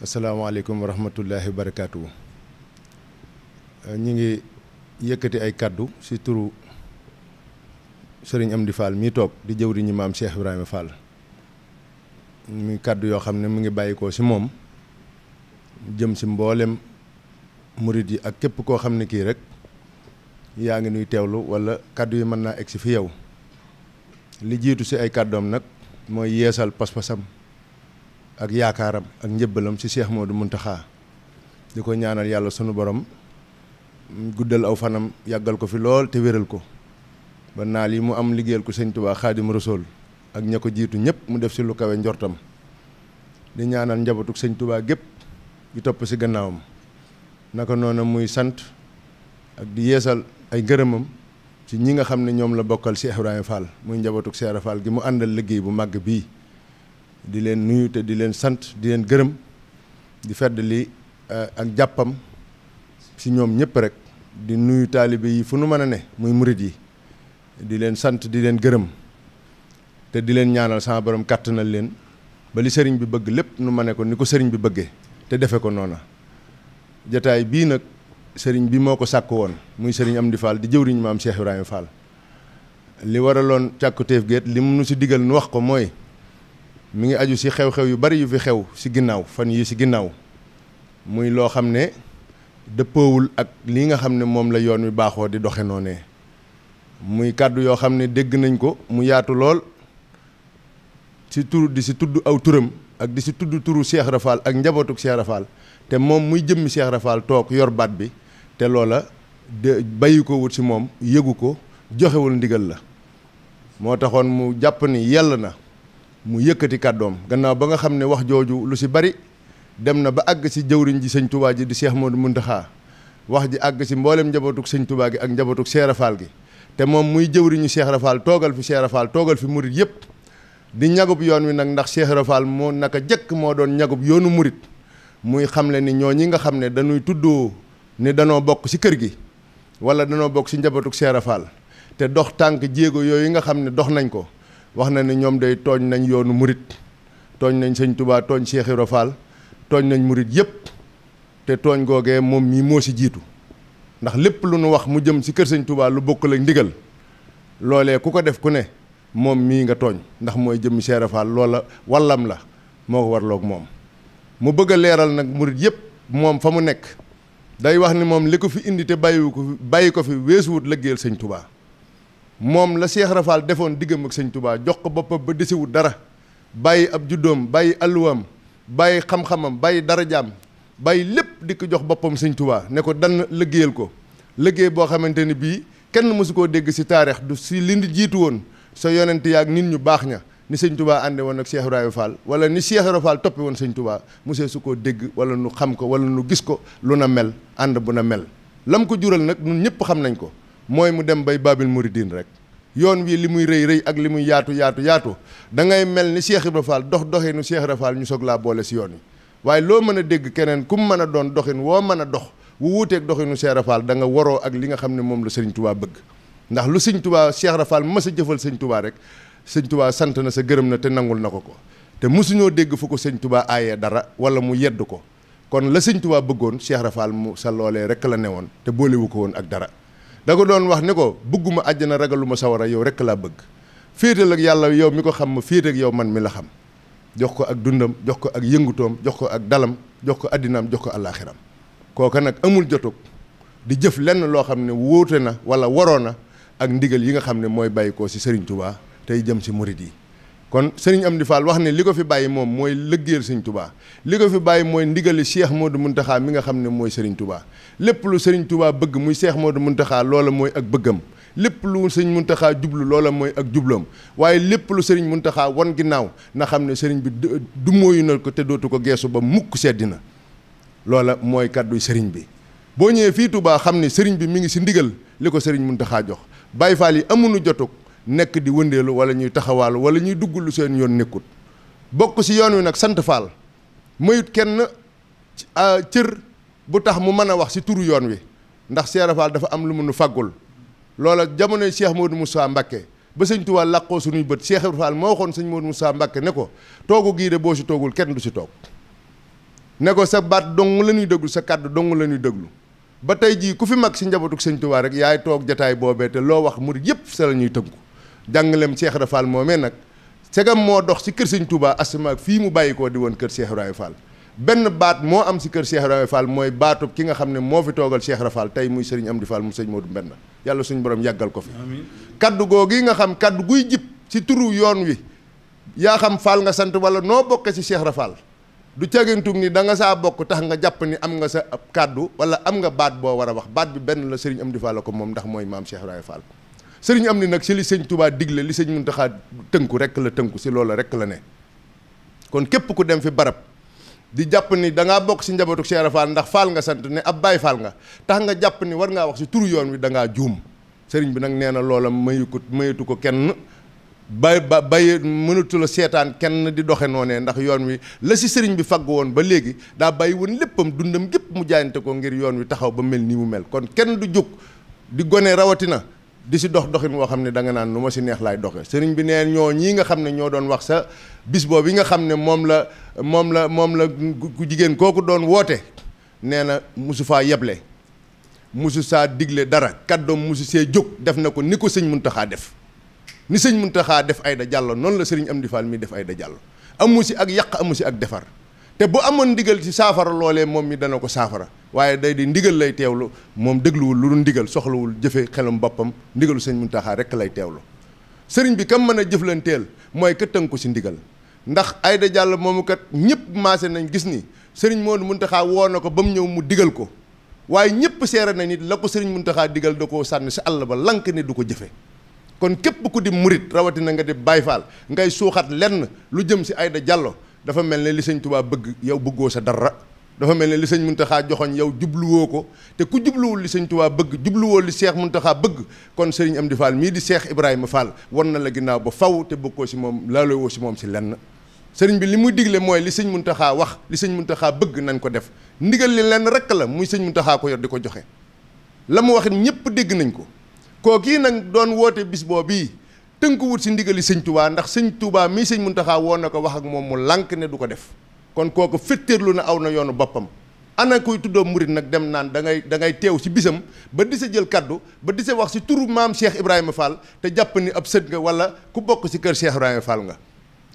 asalaamaaleykum wa rahmatullahi wa barakaatu. Euh, ñu ngi yëkkati ay kàddu ci turu sëriñ Amdi Fall mii toog di jëwriñu maam Cheikh Ibrahima Fall muy kàddu yoo xam ne mu ngi bàyyikoo ci moom jëm si mboolem murit yi ak képp koo xam ne kii rek yaa ngi nuy teewlu walla kàddu yi mën naa egg si fi yow li jiitu ci ay kàddoom nag mooy yeesal pas-pasam. ak yaakaaram ak njëbbalam ci du Modou Mountakha di ko ñaanal yàlla sunu borom guddal aw fanam yàggal ko fi lool te wéral ko ba naal yi mu am liggéeyal ko sëñ Tuubaa Xaadim Rasuul ak ña ko jiitu ñëpp mu def si lu kawe njortam di ñaanal njabootug sëñ tubaa gépp di topp ci gannaawam naka noonu muy sant ak di yeesal ay ngërëmam ci ñi nga xam ne ñoom la bokkal Cheikh Ibrahima Fall muy njabootug Cheikh Fall gi mu àndal liggéey bu màgg bii di leen nuyu te di leen sant di leen gërëm di fedd li eh, ak jàppam si ñoom ñëpp rek di nuyu taalibe yi fu nu mën a ne muy murit yi di leen sant di leen gërëm te di leen ñaanal sama borom na leen bali sëriñ bi bëgg lépp nu ma ne ko ni ko sëriñ bi bëggee te defe ko noona jataay bii nag sëriñ bi moo ko sàkk woon muy sëriñ Amdi Fall di jëwriñ maam Cheikh Ibrahima Fall li waraloon càkkutéef géet li mu nu si digal nu wax ko mooy mi ngi aju ci xew-xew yu bari yu fi xew ci ginnaaw fan yii ci ginnaaw muy loo xam ne dëppoowul ak lii nga xam ne moom la yoon wi baaxoo di doxe noonee muy kàddu yoo xam ne dégg nañ ko mu yaatu lool ci tur di si tudd aw turam ak di ci tudd turu Cheikh Rafal ak njabootuk Cheikh Rafal te moom muy jëmmi Cheikh Rafal toog yor baat bi te loola de bàyyi ko wut si moom yëgu ko joxewul ndigal la moo taxoon mu jàpp ni yell na mu yëkëti kaddoom gannaaw ba nga xam ne wax jooju lu si bari dem na ba àgg si jëwriñ ji sëñ tubaa ji di Cheikh Modou Mountakha wax ji àgg si mboolem njabootug sëñ tubaa gi ak njabootug Cheikh rafal gi te moom muy jëwriñu Cheikh rafal toogal fi Cheikh rafal toogal fi murit yépp di ñagub yoon wi nag ndax Cheikh rafal moo naka jëkk moo doon ñagub yoonu murit muy xamle ni ñoo ñi nga xam ne dañuy tudd ni danoo bokk si kër gi wala danoo bokk si njabootug Cheikh rafal te dox tànk jéego yooyu nga xam ne dox nañ ko wax na ni ñoom dey tooñ nañ yoonu murit tooñ nañ sëñ tubaa tooñ Cheikh Ibra tooñ nañ murit yëpp te tooñ googee moom mii moo si jiitu ndax lépp lu nu wax mu jëm si kër sañ tubaa lu bokk la ndigal loolee ku ko def ku ne moom mii nga tooñ ndax mooy jëmmi Cheikh Ibra loola wallam la moo ko warloog moom mu bëgg a leeral nag murit yëpp moom fa mu nekk day wax ni moom li ko fi indi te bàyyiwu ko bàyyi ko fi weesuwut lëggeel sañ tubaa moom la Cheikh Rafal defoon diggam ak sëñ Touba jox ko boppam ba desewul dara bàyyi ab juddoom bàyyi àlluwaam bàyyi xam-xamam bàyyi darajaam bàyyi lépp di ko jox boppam sëñ Touba ne ko dan liggéeyal ko liggéey boo xamante ni bii kenn mësu koo dégg si taarix du si li jiitu woon sa yonent yaag nit ñu baax ña ni sëñ tubaa ànde woon ak Cheikh Ibrahima Fall wala ni Cheikh Ibrahima Fall toppe woon sëñ Touba mosee su koo dégg wala nu xam ko wala nu gis ko lu na ànd bu mel lam ko jural nag ñëpp xam nañ ko mooy mu dem bay Babil Mouridine rek yoon wii li muy rëy rëy ak li muy yaatu yaatu yaatu da ngay mel ni Cheikh Ibra dox doxinu Cheikh Ibra Fall ñu soog laa boole si yoon wi waaye loo mën a dégg keneen ku mu mën a doon doxin woo mën a dox wu wuuteeg doxinu Cheikh Ibra da nga waroo ak li nga xam ne moom la Sëriñ Tuubaa bëgg ndax lu Sëriñ Tuubaa Cheikh Ibra Fall jëfal Sëriñ Tuubaa rek Sëriñ Tuubaa sant na sa gërëm na te nangul na ko ko te mosuñoo dégg fu ko Sëriñ Tuubaa aayee dara wala mu yedd ko kon la Sëriñ Tuubaa bëggoon Cheikh Ibra mu sa loolee rek la newoon te boolewu ko woon ak dara da ko doon wax ni ko bëgguma na ragaluma sawara yow rekk laa bëgg féetal ak yàlla yow mi ko xam ma féet ak yow man mi la xam jox ko ak dundam jox ko ak yëngutoom jox ko ak dalam jox ko addinaam jox ko àllaaxiram kooka nag amul jotug di jëf lenn loo xam ne wuute na wala waroo na ak ndigal yi nga xam ne mooy bàyyi ko ci Serigne Touba tey jëm ci murit yi kon sëriñ Amdi Fall wax ne li ko fi bàyyi moom mooy lëggéeyal sëriñ Touba li ko fi bàyyi mooy ndigali moo Modou Mountakha mi nga xam ne mooy sëriñ tubaa lépp lu sëriñ tubaa bëgg muy Cheikh Modou Mountakha loola mooy ak bëggam lépp lu sëriñ Mountakha jublu loola mooy ak jublam waaye lépp lu sëriñ Mountakha wan ginnaaw na xam ne sëriñ bi du mooyu na ko te dootu ko geesu ba mukk seddi na loola mooy kàddu sëriñ bi boo ñëwee fii tubaa xam ne sëriñ bi mi ngi si ndigal li ko sëriñ Mountakha jox Baye Fall yi amuñu jotuk nekk di wëndeelu wala ñuy taxawaalu wala ñuy dugg lu seen yoon nekkut bokk ci yoon wi nag sant faal mayut kenn cër bu tax mu mën a wax ci turu yoon wi ndax Seera Faal dafa am lu mu nu faggul loola jamonoy Cheikh Modou Moussa Mbacké ba sëñ Tuubaa su suñuy bët Cheikh Ibra Faal moo waxoon sëñ Modou saa Mbacké ne ko toogu gii de boo ci toogul kenn du ci toog ne ko sa baat dong la ñuy déglu sa kàddu dong la ñuy déglu ba tey jii ku fi mag ci njabootu sëñ Tuubaa rek yaay toog jataay boobee te loo wax murid yépp sa la ñuy tënku jangalem Cheikh rafal momé nak cegam mo dox ci keur seigne Touba asma fi mu bayiko di won keur Cheikh rafal Fall am ci keur Cheikh rafal Fall mooy baatub ki nga xam ne fi togal Cheikh rafal tay muy Sëriñ Amdi Fall mu sëñ Modou Mbenn yalla suñu borom yagal ko fi kaddu gogi nga xam kaddu guy jip ci turu yoon wi ya xam Fall nga sante wala no bok ci Cheikh rafal du cagintug ni da nga sa bok tax nga japp ni am nga sa kaddu wala am nga bat bo wara wax bat bi ben la serigne Amdi Fall ko mom ndax moy maam Cheikh rafal sering am ni nag si li sëñ digle li sëñ muntaha tënku rek la si rek ne kon kep ku dem fi barab di jàpp ni da ngaa bokk si njabootu Cheikh Ibra Fall ndax faal nga sant ne ab baay faal nga tax nga jàpp ni war nga wax si turu yoon wi da bi ko ken bay bay mënatu la setan kenn di doxé noné ndax yoon wi la ci serigne bi fagu won ba légui da bay won leppam dundam gep mu jaayante ko ngir yoon wi taxaw ba mel mu mel kon ken du juk di goné rawatina di si dox doxin woo xam ne danga naan nu ma si neex laay doxe sëriñ bi neen ñoo ñii nga xam ne ñoo doon wax sa bis boobu nga xam ne moom la moom la moom la ku jigéen kooku doon woote nee na musu faa yeble musu saa digle dara kàddoom musu see jóg def na ko ni ko sëñ mun taxaa def ni sëñ mun Muntaxaa def ay da Diallo noonu la sëriñ Amdi Fall mi def Aida Diallo amu si ak yàq amu si ak defar te bu amone ndigal ci safara lolé mom mi danako safara waye day di ndigal lay mom deglu wul lu dul soxla wul bapam xelam bopam ndigalu sëñ muntaha rek lay tewlu sëriñ bi kam mën a moy ke ka tënku ci ndigal ndax ayda jall mom kat ñëpp masé nañ gis ni sëriñ mom muntaha wonako bam ñew mu digal ko waye ñëpp seere nañ nit lako ko sëriñ digal dako sann ci Allah ba lank ni duko kon képp ku di rawati na nga di bayfal ngay suxat lenn lu jëm si ayda jallo dafa mel ne li sëñ Tuubaa bëgg yow bëggoo sa dara dafa mel ne li sëñ Muntaxaa joxoñ yow jubluwoo ko te ku jubluwul li sëñ Tuubaa bëgg jubluwoo li Seex Muntaxaa bëgg kon sëriñ Amdi Fall mii di Seex Ibrahima Fall wan na la ginnaaw ba faw te bokkoo si moom laaloo si moom si lenn sëriñ bi li muy digle mooy li sëñ Muntaxaa wax li sëñ Muntaxaa bëgg nañ ko def ndigal li lenn rekk la muy sëñ Muntaxaa ko yor di ko joxe la mu waxit ñëpp dégg nañ ko koo kii nag doon woote bis boo bii wut si ndigali sëñ tubaa ndax sëñ muntah mi sëñ muntaha woon na ko wax ak mom mu lank ne du ko def kon kooku fetterlu na aw na yoonu boppam ana koy tuddo mourid nak dem nan da ngay da ngay si bisam ba di sa jël kaddu ba di wax ci turu mam Cheikh Ibrahima Fall te japp ni ab nga wala ku bok ci keur Cheikh Ibrahima Fall nga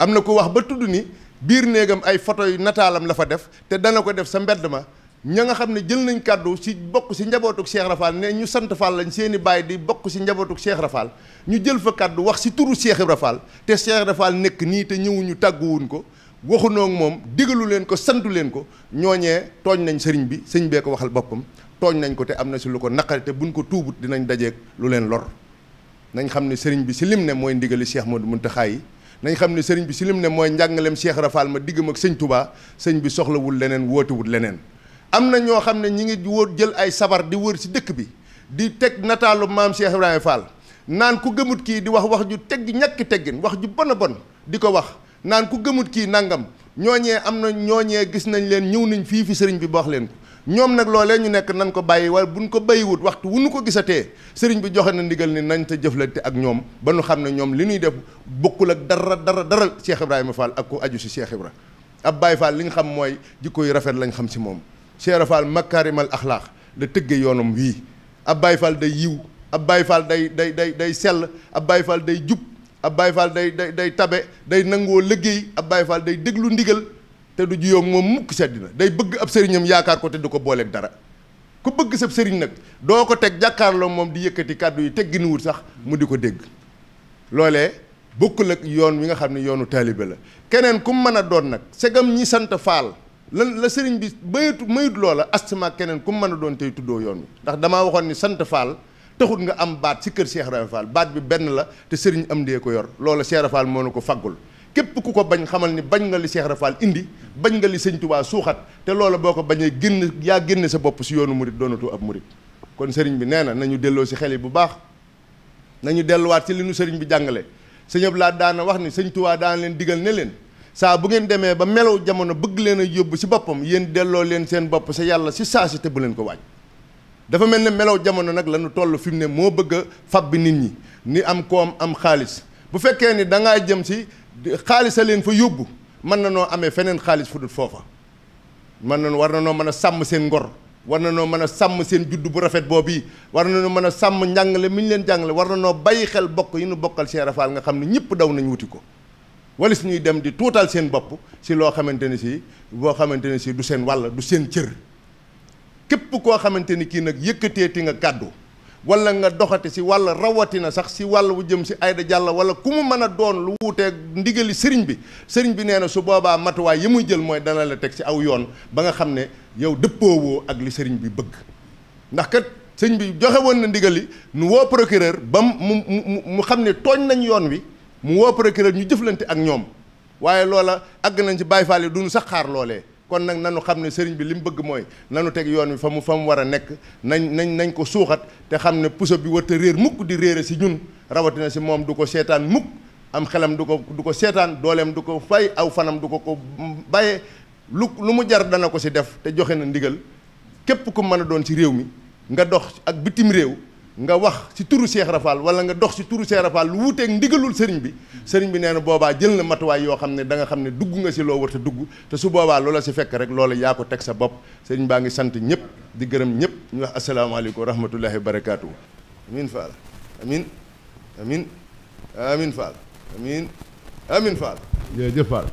amna na ku wax ba tuddu ni bir negam ay photo yu natalam la fa def te dana ko def sa mbedd ña nga xam ne jël nañ kàddu si bokk si njabootuk Cheikh Rafaal ne ñu sant Fall lañ seeni i baay di bokk si njabootuk Cheikh Rafaal ñu jël fa kàddu wax si turu Cheikh Ibra Fall te Cheikh Rafaal nekk nii te ñëwuñu tàgguwuñ ko waxunoo moom digalu leen ko santu leen ko ñooñee tooñ nañ sëriñ bi sëñ bee ko waxal boppam tooñ nañ ko te am na si lu ko naqari te buñ ko tuubut dinañ dajeeg lu leen lor nañ xam ne sëriñ bi si lim ne mooy ndigali Cheikh Modou Mountakha yi nañ xam ne sëriñ bi si lim ne mooy njàngaleem Cheikh Rafaal ma diggam ak sëñ bi soxlawul leneen wootewul leneen am na ñoo xam ne ñi ngi woor jël ay sabar di wër ci dëkk bi di teg nataalu maam Cheikh Ibrahima Fall naan ku gëmut kii di wax wax ju tegg ñàkk teggin wax ju bon a bon di ko wax naan ku gëmut kii nangam ñooñee am na ñooñee gis nañ leen ñëw nañ fii fi sëriñ bi ba wax leen ko ñoom nag loolee ñu nekk nañ ko bàyyi wala buñ ko bàyyiwut waxtu wu ñu ko gisatee sëriñ bi joxe na ndigal ni nañ te jëflante ak ñoom ba nu xam ne ñoom li ñuy def bokkul ak dara dara dara Cheikh Ibrahima Fall ak aju si Cheikh ab Baye li nga xam mooy jikko yu rafet lañ xam si moom Cheikh Rafal makaarimal axlaax la tëgge yoonam wii ab Baye Fall day yiw ab Baye Fall day day day day sell ab Baye Fall day jub ab Baye Fall day day day tabe day nangoo liggéey ab Baye Fall day déglu ndigal te du juyoo moom mukk na day bëgg ab sëriñam yaakaar ko te du ko booleeg dara ku bëgg sab sëriñ nag doo ko teg jàkkaarloo moom di yëkkati kàddu yi tegginuwul sax mu di ko dégg loolee bokkul ak yoon wi nga xam ne yoonu taalibe la keneen ku mën a doon nag segam ñi sant faal lan la serigne bi bayut mayut lola astima kenen kum mën don doon tey tuddoo yoon wi ndax dama waxon ni sante Fall taxut nga am baat ci keur Cheikh Ibra Fall baat bi ben la te serigne am dee ko yor lola Cheikh Ibra Fall moo na ko ku ko bañ xamal ni bañ nga li Cheikh Ibra Fall indi bañ nga li serigne touba suuxat te lola boko ko genn ya yaa sa bop ci yoonu donatu ab murit kon serigne bi neena nañu delo si xeli bu baax nañu wat ci li nu serigne bi jangale sëñ Abdu daana wax ni serigne touba len digal ne len saa bu ngeen demee ba melaw jamono bëgg leen a yóbbu si boppam yéen delloo leen seen bopp sa yàlla si saa si te bu leen ko waaj dafa mel ne melaw jamono nag la ñu toll fi mu ne moo bëgg fab bi nit ñi ni am koom am xaalis bu fekkee ni dangaa jëm si xaalis a leen fa yóbbu mën na noo amee feneen xaalis fu foofa mën na war na noo mën a sàmm seen ngor war na noo mën a sàmm seen juddu bu rafet boobu war na noo mën a sàmm njàngale mi ñu leen jàngale war na noo bàyyi bokk yi ñu bokkal Cheikh Rafal nga xam ne ñëpp daw nañ wuti ko walis ñuy dem di tuutal seen bopp si loo xamante ni si boo xamante ni si du seen wàll du seen cër képp koo xamante ni kii nag yëkkatee ti nga kàddu wala nga doxati si wàll rawatina sax si wàll bu jëm si Aida jàll wala ku mu mën a doon lu wuuteeg ndigali sëriñ bi sëriñ bi nee na su boobaa matuwaay yi muy jël mooy dana la teg si aw yoon ba nga xam ne yow dëppoowoo ak li sëriñ bi bëgg ndax kat sëriñ bi joxe woon na ndigali nu woo procureur ba mu mu xam ne tooñ nañ yoon wi mu woo procureur ñu jëflante ak ñoom waaye loola àgg nañ si Baye Fall yi duñu sax xaar loolee kon nag na nanu xam ne sëriñ bi li mu bëgg mooy nanu teg yoon wi fa mu fa mu war a nekk nañ nañ nañ ko suuxat te xam ne puso bi warta réer mukk di réere si ñun rawatina si moom du ko seetaan mukk am xelam du ko du ko seetaan dooleem du ko fay aw fanam du ko ko baye lu lu mu jar dana ko si def te joxe na ndigal képp ku mën a doon si réew mi nga dox ak bitim réew nga wax ci turu Cheikh Rafal wala nga dox ci turu Cheikh Rafal lu ak ndigalul sëriñ bi sëriñ bi nee na jël na matuway yo xamné da nga xamné dugg nga ci lo war dugg té su boba loola ci fekk rek loola ya ko tek sa bop di gërëm ñu wax assalamu alaykum rahmatullahi wa amin fal amin amin amin fal amin amin fal jërëjëf faal